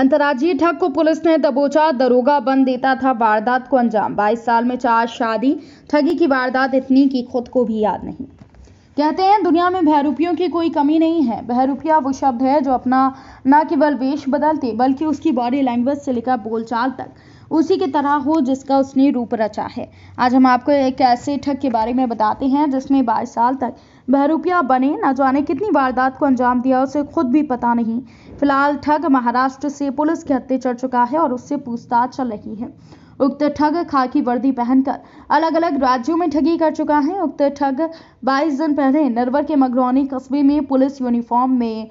अंतर्राज्यीय ठग को पुलिस ने दबोचा दरोगा बन देता था वारदात को अंजाम 22 साल में चार शादी ठगी की वारदात इतनी कि खुद को भी याद नहीं कहते हैं दुनिया में बहरूपियों की कोई कमी नहीं है बहरूपिया वो शब्द है जो अपना न केवल वेश बदलते बल्कि उसकी बॉडी लैंग्वेज से लेकर बोलचाल तक उसी की तरह हो जिसका उसने रूप रचा है आज हम आपको एक ऐसे ठग के बारे में बताते हैं जिसने बाईस साल तक बहरूपिया बने न जाने कितनी वारदात को अंजाम दिया उसे खुद भी पता नहीं फिलहाल ठग महाराष्ट्र से पुलिस के हत्ते चढ़ चुका है और उससे पूछताछ चल रही है उक्त ठग खाकी वर्दी पहनकर अलग अलग राज्यों में ठगी कर चुका है उक्त ठग 22 दिन पहले नरवर के मगरौनी कस्बे में पुलिस यूनिफॉर्म में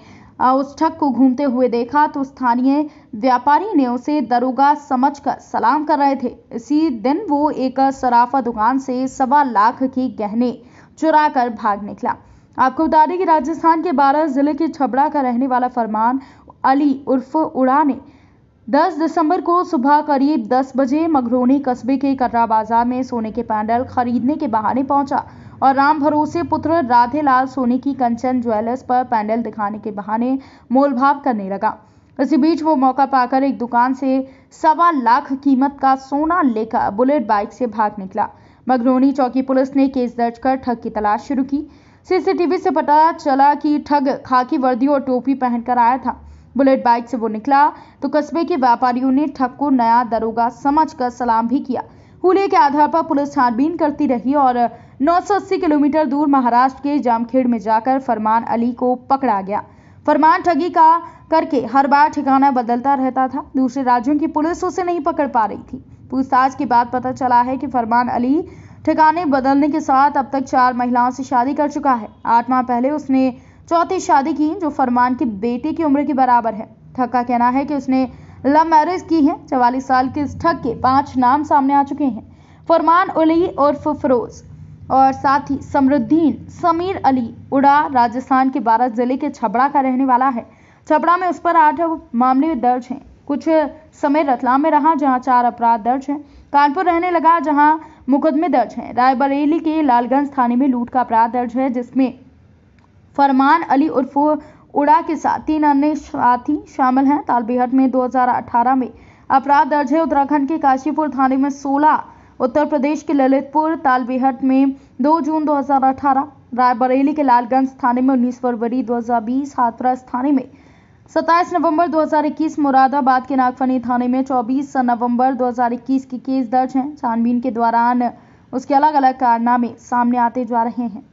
उस ठग को घूमते हुए देखा तो स्थानीय व्यापारी ने उसे दरोगा समझकर सलाम कर रहे थे इसी दिन वो एक सराफा दुकान से सवा लाख के गहने चुरा कर भाग निकला आपको बता दें कि राजस्थान के बारह जिले के छबड़ा का रहने वाला फरमान अली उर्फ उड़ा ने 10 दिसंबर को सुबह करीब 10 बजे मघरोनी कस्बे के कटरा बाजार में सोने के पैंडल खरीदने के बहाने पहुंचा और राम भरोसे पुत्र राधेलाल सोने की कंचन ज्वेलर्स पर पैंडल दिखाने के बहाने मोलभाव करने लगा इसी बीच वो मौका पाकर एक दुकान से सवा लाख कीमत का सोना लेकर बुलेट बाइक से भाग निकला मगरोनी चौकी पुलिस ने केस दर्ज कर ठग की तलाश शुरू की सीसीटीवी से पता चला कि ठग खाकी वर्दी और टोपी पहनकर आया था बुलेट बाइक से वो निकला तो कस्बे के व्यापारियों ने ठग को नया दरोगा समझकर सलाम भी किया हुले के आधार पर पुलिस छानबीन करती रही और 980 किलोमीटर दूर महाराष्ट्र के जामखेड़ में जाकर फरमान अली को पकड़ा गया फरमान ठगी का करके हर बार ठिकाना बदलता रहता था दूसरे राज्यों की पुलिस उसे नहीं पकड़ पा रही थी पूछताछ के बाद पता चला है कि फरमान अली ठिकाने बदलने के साथ अब तक चार महिलाओं से शादी कर चुका है आठ माह पहले उसने चौथी शादी की जो फरमान के बेटे की उम्र के बराबर है ठग का कहना है कि उसने लव मैरिज की है चवालीस साल के इस ठग के पांच नाम सामने आ चुके हैं फरमान उली उर्फ फरोज और साथ ही समरुद्दीन समीर अली उड़ा राजस्थान के बारह जिले के छबड़ा का रहने वाला है छबड़ा में उस पर आठ मामले दर्ज हैं कुछ समय रतलाम में रहा जहां चार अपराध दर्ज हैं कानपुर रहने लगा जहां मुकदमे दर्ज हैं रायबरेली के लालगंज थाने में लूट का अपराध दर्ज है जिसमें फरमान अली उर्फ उड़ा के साथ तीन अन्य साथी शामिल हैं तालबेहट में 2018 में अपराध दर्ज है उत्तराखंड के काशीपुर थाने में 16 उत्तर प्रदेश के ललितपुर तालबेहट में 2 जून 2018 रायबरेली के लालगंज थाने में 19 फरवरी 2020 हाथरस थाने में 27 नवंबर 2021 मुरादाबाद के नागफनी थाने में 24 नवंबर 2021 के केस दर्ज हैं छानबीन के दौरान उसके अलग अलग कारनामे सामने आते जा रहे हैं